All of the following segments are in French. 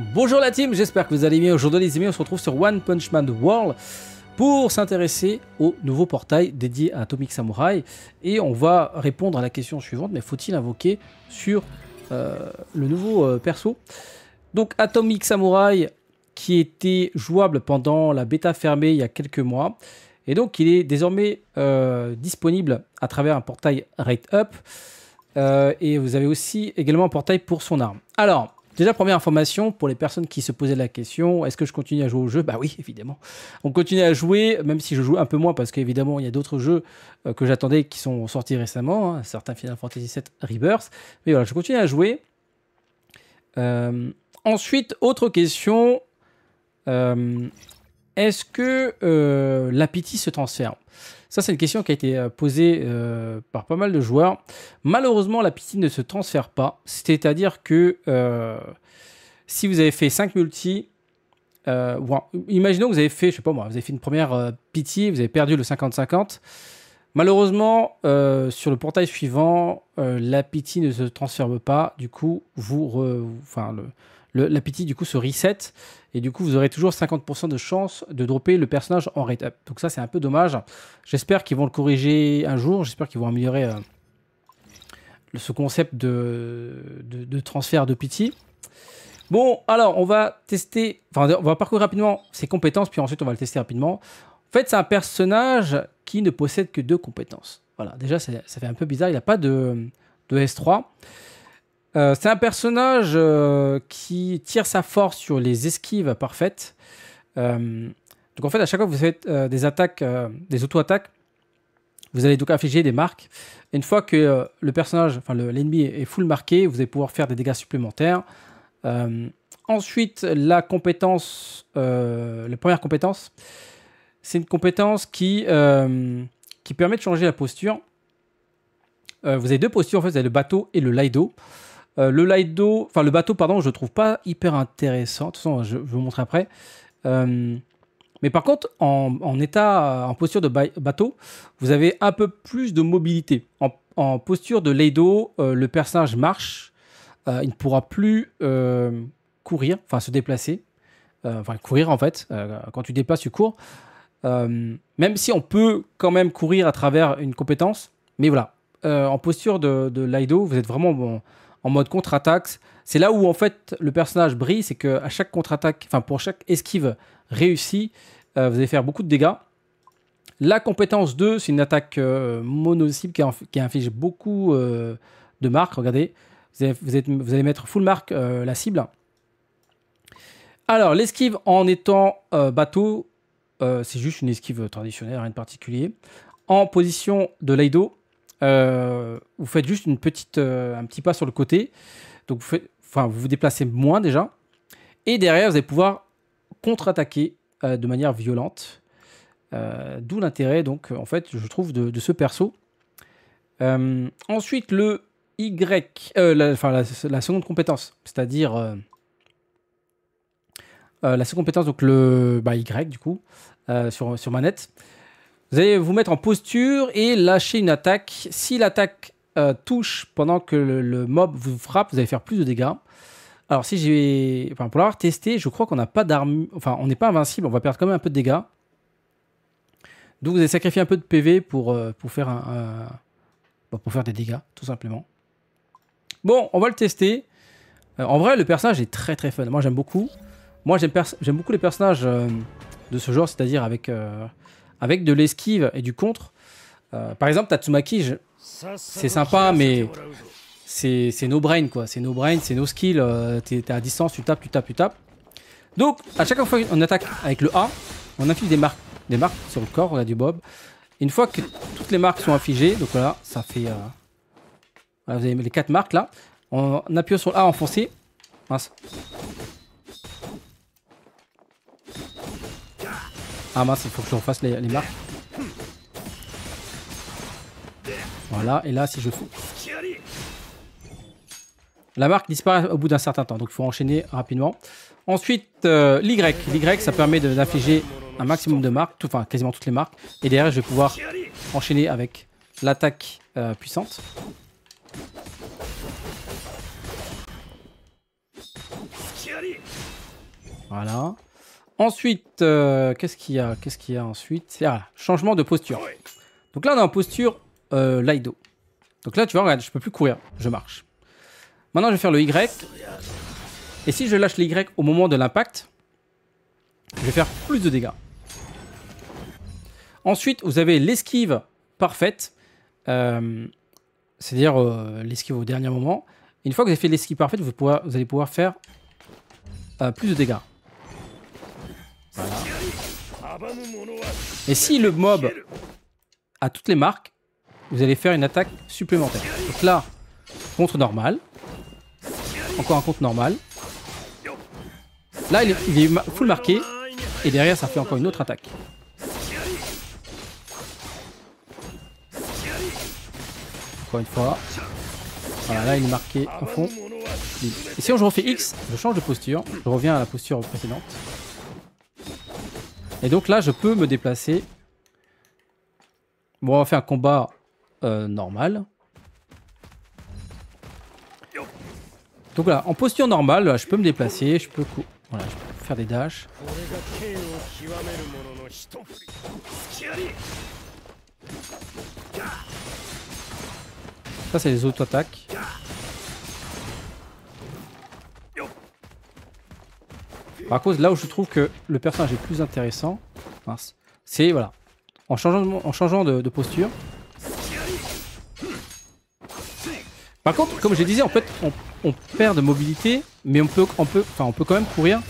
Bonjour la team, j'espère que vous allez bien. Aujourd'hui les amis, on se retrouve sur One Punch Man World pour s'intéresser au nouveau portail dédié à Atomic Samurai. Et on va répondre à la question suivante, mais faut-il invoquer sur euh, le nouveau euh, perso Donc Atomic Samurai qui était jouable pendant la bêta fermée il y a quelques mois. Et donc il est désormais euh, disponible à travers un portail Rate Up. et vous avez aussi également un portail pour son arme. Alors, Déjà, première information pour les personnes qui se posaient la question est-ce que je continue à jouer au jeu Bah oui, évidemment. On continue à jouer, même si je joue un peu moins, parce qu'évidemment, il y a d'autres jeux euh, que j'attendais qui sont sortis récemment, hein, certains Final Fantasy VII Rebirth. Mais voilà, je continue à jouer. Euh, ensuite, autre question. Euh, est-ce que la euh, l'appétit se transfère Ça, c'est une question qui a été euh, posée euh, par pas mal de joueurs. Malheureusement, la l'appétit ne se transfère pas. C'est-à-dire que si vous avez fait 5 multi, imaginons que vous avez fait, je sais pas moi, vous avez fait une première pitié, vous avez perdu le 50-50. Malheureusement, sur le portail suivant, la l'appétit ne se transfère pas. Du coup, vous, enfin, le, l'appétit du coup se reset et du coup vous aurez toujours 50% de chance de dropper le personnage en rate up. Donc ça c'est un peu dommage. J'espère qu'ils vont le corriger un jour, j'espère qu'ils vont améliorer euh, ce concept de, de, transfert de pitié. Bon, alors on va tester, enfin on va parcourir rapidement ses compétences, puis ensuite on va le tester rapidement. En fait, c'est un personnage qui ne possède que deux compétences. Voilà, déjà ça fait un peu bizarre, il n'a pas de, de S3. Euh, c'est un personnage euh, qui tire sa force sur les esquives parfaites. Euh, donc en fait, à chaque fois que vous faites des attaques, des auto-attaques, vous allez donc infliger des marques. une fois que le personnage, enfin l'ennemi est full marqué, vous allez pouvoir faire des dégâts supplémentaires. ensuite, la compétence, la première compétence, c'est une compétence qui, permet de changer la posture. vous avez deux postures, vous avez le bateau et le Lido. Euh, le bateau, enfin le bateau, pardon, je trouve pas hyper intéressant. De toute façon, je, vais vous montrer après. Euh, mais par contre, en, état, en posture de bateau, vous avez un peu plus de mobilité. En, posture de laido, euh, le personnage marche. il ne pourra plus courir, enfin se déplacer. enfin, courir en fait. quand tu déplaces, tu cours. même si on peut quand même courir à travers une compétence. Mais voilà. en posture de, de vous êtes vraiment bon, en mode contre-attaque. C'est là où en fait le personnage brille, c'est que chaque contre-attaque, enfin pour chaque esquive réussie, euh, vous allez faire beaucoup de dégâts. La compétence 2, c'est une attaque euh, mono-cible qui, inflige beaucoup euh, de marques. Regardez, vous allez, allez, mettre full marque la cible. Alors, l'esquive en étant bateau, c'est juste une esquive traditionnelle, rien de particulier. En position de Leido, euh, vous faites juste euh, un petit pas sur le côté. Donc, vous, enfin, vous vous déplacez moins déjà. Et derrière, vous allez pouvoir contre-attaquer euh, de manière violente. D'où l'intérêt, donc, en fait, je trouve, de, ce perso. ensuite, le Y, la, seconde compétence, c'est-à-dire la seconde compétence, donc le bah, Y du coup, sur manette, vous allez vous mettre en posture et lâcher une attaque. Si l'attaque euh, touche pendant que le, mob vous frappe, vous allez faire plus de dégâts. Alors si j'ai... Enfin, pour l'avoir testé, je crois qu'on n'a pas d'armure... Enfin, on n'est pas invincible, on va perdre quand même un peu de dégâts. Donc vous allez sacrifier un peu de PV pour, euh, pour faire un, bah, pour faire des dégâts, tout simplement. Bon, on va le tester. Euh, en vrai, le personnage est très très fun. Moi, j'aime beaucoup. Moi, j'aime beaucoup les personnages de ce genre, c'est-à-dire avec, avec de l'esquive et du contre. Euh, par exemple, Tatsumaki, c'est sympa, mais c'est no brain quoi. C'est no brain, c'est no skill. Euh, t'es à distance, tu tapes, tu tapes, tu tapes. Donc, à chaque fois qu'on attaque avec le A, on inflige des marques, des marques sur le corps, on a du bob. Une fois que toutes les marques sont infligées, donc voilà, ça fait. Euh, vous avez les quatre marques là. on appuie sur le A enfoncé, mince, Ah mince, il faut que je refasse les, marques. Voilà, et là, si je fous... La marque disparaît au bout d'un certain temps, donc il faut enchaîner rapidement. Ensuite, euh, l'Y. L'Y, ça permet d'infliger un maximum de marques, enfin quasiment toutes les marques. Et derrière, je vais pouvoir enchaîner avec l'attaque euh, puissante. Voilà. Ensuite, euh, qu'est-ce qu'il y a Qu'est-ce qu'il y a ensuite un ah, Changement de posture. Donc là, on est en posture euh, Lido. Donc là, tu vois, regarde, je peux plus courir, je marche. Maintenant, je vais faire le Y. Et si je lâche le Y au moment de l'impact, je vais faire plus de dégâts. Ensuite, vous avez l'esquive parfaite. Euh, c'est-à-dire l'esquive au dernier moment. Une fois que vous avez fait l'esquive parfaite, vous, allez pouvoir faire plus de dégâts. Et si le mob a toutes les marques, vous allez faire une attaque supplémentaire. Donc là, contre normal. Encore un contre normal. Là, il est, full marqué. Et derrière, ça fait encore une autre attaque. Encore une fois. Voilà, là, il est marqué au fond. Et si on refait X, je change de posture. Je reviens à la posture précédente. Et donc là, je peux me déplacer. Bon, on va faire un combat euh, normal. Donc là, en posture normale, je peux me déplacer, je peux, je peux faire des dashs. Ça, c'est les auto-attaques. Par contre, là où je trouve que le personnage est plus intéressant, c'est voilà, en changeant, de, posture. Par contre, comme je disais, en fait, on, perd de mobilité, mais on peut, enfin, on peut quand même courir.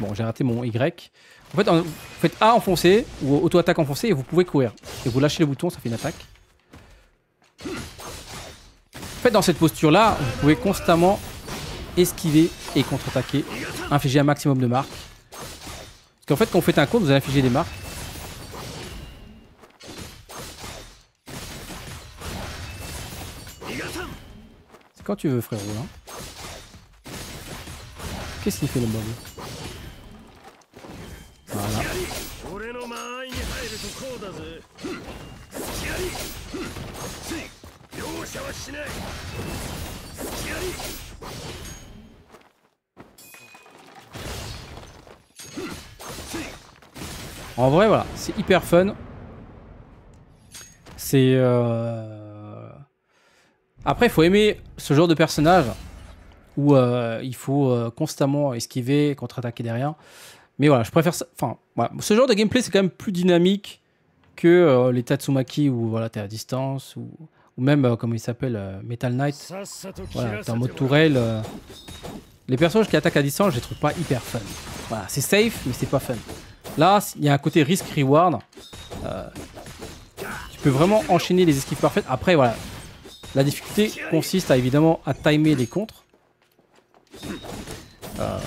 Bon, j'ai raté mon Y. En fait, vous faites A enfoncé ou auto-attaque enfoncée et vous pouvez courir. Et vous lâchez le bouton, ça fait une attaque. En fait, dans cette posture-là, vous pouvez constamment esquiver et contre-attaquer. Infliger un maximum de marques. Parce qu'en fait, quand vous faites un compte, vous allez infliger des marques. C'est quand tu veux, frérot. Hein. Qu'est-ce qu'il fait, le mob En vrai, voilà, c'est hyper fun. C'est... Euh, après, il faut aimer ce genre de personnage où euh, il faut euh, constamment esquiver, contre-attaquer derrière. Mais voilà, je préfère ça. Enfin, ce genre de gameplay, c'est quand même plus dynamique que les Tatsumaki où voilà, t'es à distance ou, même, comme il s'appelle, Metal Knight. Voilà, t'es en mode tourelle. Les personnages qui attaquent à distance, je les trouve pas hyper fun. Voilà, c'est safe, mais c'est pas fun. Là, il y a un côté risk-reward. Euh, tu peux vraiment enchaîner les esquives parfaites. Après, voilà. La difficulté consiste évidemment à timer les contres. Euh,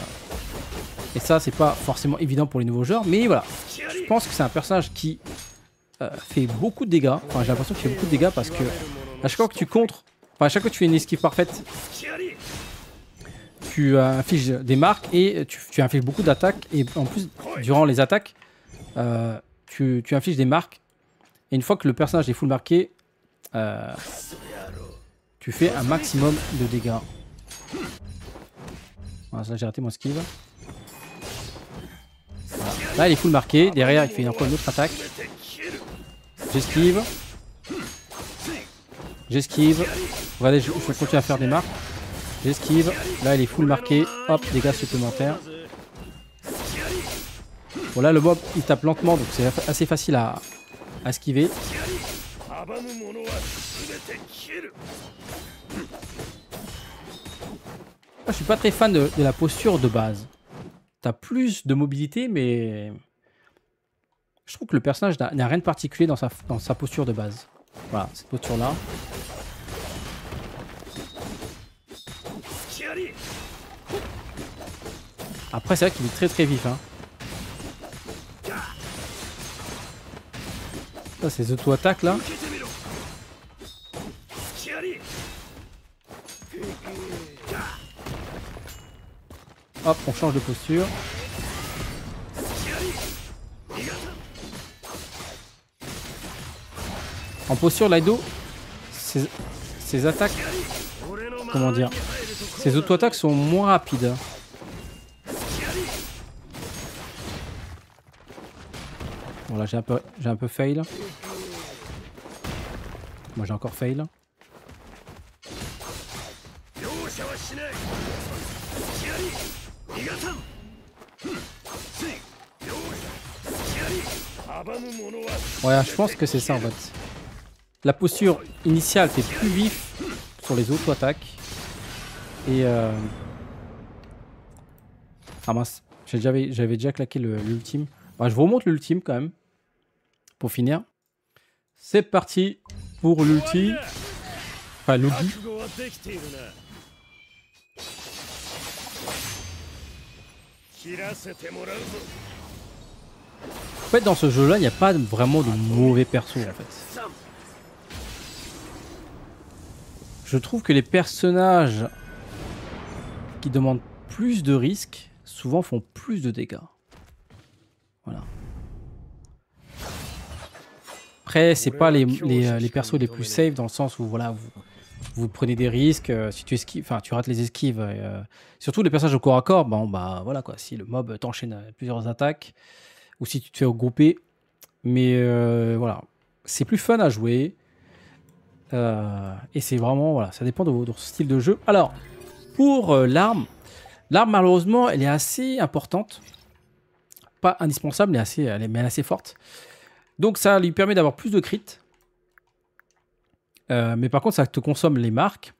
et ça, c'est pas forcément évident pour les nouveaux joueurs. Mais voilà, je pense que c'est un personnage qui euh, fait beaucoup de dégâts. Enfin, j'ai l'impression qu'il fait beaucoup de dégâts parce que à chaque fois que tu contres, enfin, à chaque fois que tu fais une esquive parfaite, tu infliges des marques et tu, infliges beaucoup d'attaques. Et en plus, durant les attaques, euh, tu, infliges des marques. Et une fois que le personnage est full marqué, euh, tu fais un maximum de dégâts. Voilà, là j'ai raté mon esquive. Là il est full marqué, derrière il fait encore une autre attaque. J'esquive. J'esquive. Regardez je continue à faire des marques. J'esquive. Là, il est full marqué. Hop, dégâts supplémentaires. Bon, là, le Bob, il tape lentement, donc c'est assez facile à, esquiver. Ah, je suis pas très fan de, de la posture de base. T'as plus de mobilité, mais je trouve que le personnage n'a rien de particulier dans sa, dans sa posture de base. Voilà, cette posture-là. Après, c'est vrai qu'il est très très vif. Hein. Ça, c'est auto-attaque là. Hop, on change de posture. En posture, Laido, ses, ses attaques, comment dire, ces auto-attaques sont moins rapides. Bon là j'ai un peu j'ai un peu fail. Moi j'ai encore fail. Ouais, je pense que c'est ça en fait. La posture initiale fait plus vif sur les auto-attaques. Et... Euh, ah mince, j'avais déjà claqué l'ultime. Bah, je vous remonte l'ultime quand même. Pour finir. C'est parti pour l'ulti. Enfin, l'ulti. En fait, dans ce jeu-là, il n'y a pas vraiment de mauvais personnages. en fait. Je trouve que les personnages qui demandent plus de risques, souvent font plus de dégâts. Voilà. Après, c'est pas les, les, euh, persos les plus safe dans le sens où voilà, vous, vous prenez des risques. Euh, si tu esquives, enfin, tu rates les esquives. Euh, surtout les personnages au corps à corps, bon, bah voilà quoi. Si le mob t'enchaîne plusieurs attaques ou si tu te fais regrouper, mais voilà, c'est plus fun à jouer. et c'est vraiment voilà, ça dépend de votre style de jeu. Alors, pour euh, l'arme, l'arme malheureusement, elle est assez importante. Pas indispensable, mais assez, elle est, assez forte. Donc ça lui permet d'avoir plus de crit. Euh, mais par contre, ça te consomme les marques.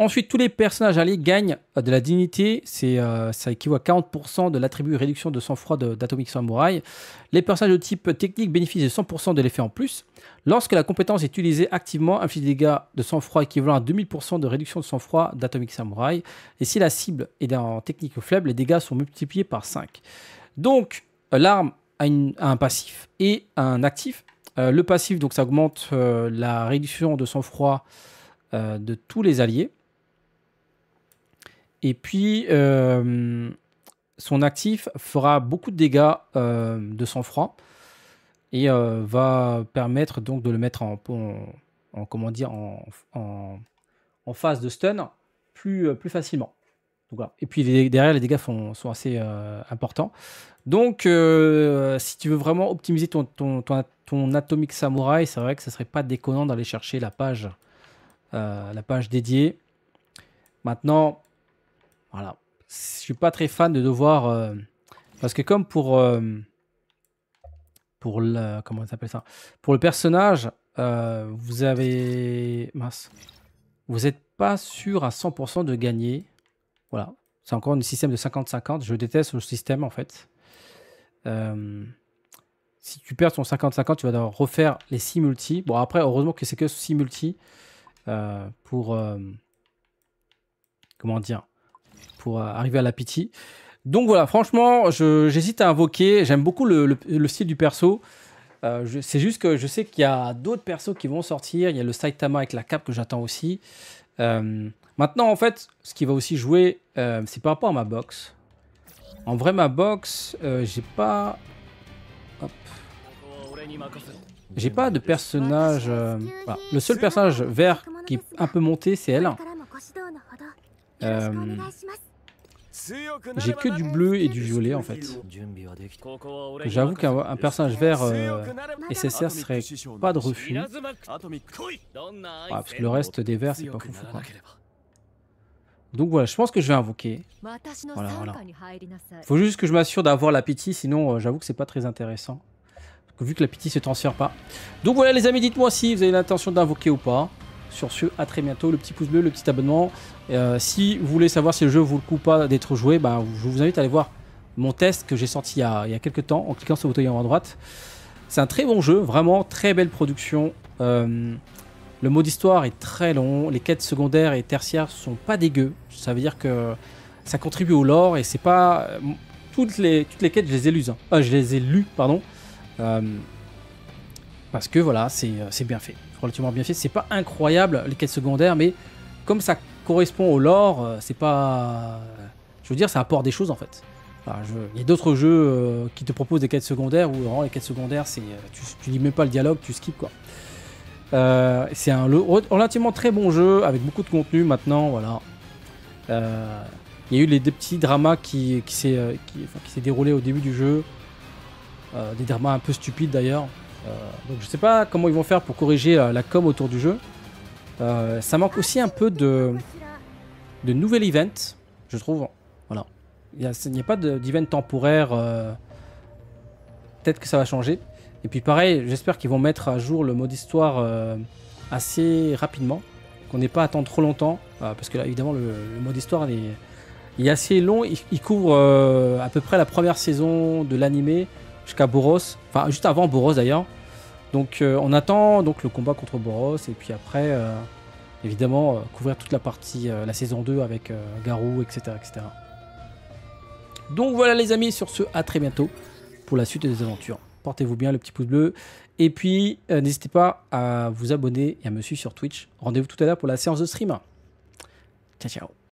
Ensuite, tous les personnages alliés gagnent euh, de la dignité. Euh, ça équivaut à 40% de l'attribut réduction de sang-froid d'Atomic Samurai. Les personnages de type technique bénéficient de 100% de l'effet en plus. Lorsque la compétence est utilisée activement, inflige des dégâts de sang-froid équivalent à 2000% de réduction de sang-froid d'Atomic Samurai. Et si la cible est en technique faible, les dégâts sont multipliés par 5. Donc, euh, l'arme a, un passif et un actif. le passif, donc, ça augmente la réduction de sang-froid de tous les alliés. Et puis, euh, son actif fera beaucoup de dégâts euh, de sang-froid et euh, va permettre donc de le mettre en, comment dire en, en, phase de stun plus, plus facilement. Et puis derrière, les dégâts sont assez importants. Donc, si tu veux vraiment optimiser ton, ton, ton, Atomic Samurai, c'est vrai que ce serait pas déconnant d'aller chercher la page, la page dédiée. Maintenant, voilà. Je suis pas très fan de devoir... Euh, parce que comme pour... Euh, pour le... Comment on s'appelle ça Pour le personnage, euh, vous avez... Mince. Vous n'êtes pas sûr à 100% de gagner. Voilà. C'est encore un système de 50-50. Je déteste le système, en fait. si tu perds ton 50-50, tu vas devoir refaire les 6 multi. Bon, après, heureusement que c'est que 6 multi pour... comment dire pour euh, arriver à la pitié. Donc voilà, franchement, j'hésite à invoquer. J'aime beaucoup le, style du perso. Euh, c'est juste que je sais qu'il y a d'autres persos qui vont sortir. Il y a le Saitama avec la cape que j'attends aussi. Euh, maintenant, en fait, ce qui va aussi jouer, c'est par rapport à ma box. En vrai, ma box, j'ai pas. J'ai pas de personnage. Le seul personnage vert qui est un peu monté, c'est elle. Euh, j'ai que du bleu et du violet en fait. J'avoue qu'un personnage vert euh, SSR serait pas de refus. Ah, parce que le reste des verts c'est pas fou. Quoi. Donc voilà, je pense que je vais invoquer. Faut juste que je m'assure d'avoir l'appétit, sinon euh, j'avoue que c'est pas très intéressant. Vu que l'appétit se transfère pas. Donc voilà les amis, dites-moi si vous avez l'intention d'invoquer ou pas. Sur ce, à très bientôt. Le petit pouce bleu, le petit abonnement. Euh, si vous voulez savoir si le jeu vous le coup pas d'être joué, bah, je vous invite à aller voir mon test que j'ai sorti il y, a, quelques temps en cliquant sur le bouton en haut à droite. C'est un très bon jeu, vraiment très belle production. Euh, le mot d'histoire est très long, les quêtes secondaires et tertiaires sont pas dégueux. Ça veut dire que ça contribue au lore et c'est pas euh, toutes les toutes les quêtes je les ai lues. Hein. je les ai pardon. parce que voilà, c'est bien fait relativement bien fait. C'est pas incroyable les quêtes secondaires, mais comme ça correspond au lore, euh, c'est pas. Euh, je veux dire, ça apporte des choses en fait. Il y a d'autres jeux euh, qui te proposent des quêtes secondaires où vraiment les quêtes secondaires, c'est tu, tu lis même pas le dialogue, tu skips quoi. c'est un relativement très bon jeu avec beaucoup de contenu maintenant, voilà. Il y a eu les deux petits dramas qui, qui s'est qui, déroulé au début du jeu, des dramas un peu stupides d'ailleurs. Euh, donc je sais pas comment ils vont faire pour corriger euh, la com autour du jeu. Euh, ça manque aussi un peu de, de nouvel event, je trouve. Voilà. Il n'y a, a, pas d'event temporaire. Peut-être que ça va changer. Et puis pareil, j'espère qu'ils vont mettre à jour le mode histoire assez rapidement, qu'on n'ait pas à attendre trop longtemps, parce que là évidemment le, mode histoire est, assez long, il, couvre à peu près la première saison de l'animé jusqu'à Boros, enfin juste avant Boros d'ailleurs, donc euh, on attend donc le combat contre Boros et puis après euh, évidemment euh, couvrir toute la partie la saison 2 avec Garou etc etc. Donc voilà les amis sur ce à très bientôt pour la suite des aventures. Portez-vous bien le petit pouce bleu et puis n'hésitez pas à vous abonner et à me suivre sur Twitch. Rendez-vous tout à l'heure pour la séance de stream. Ciao ciao.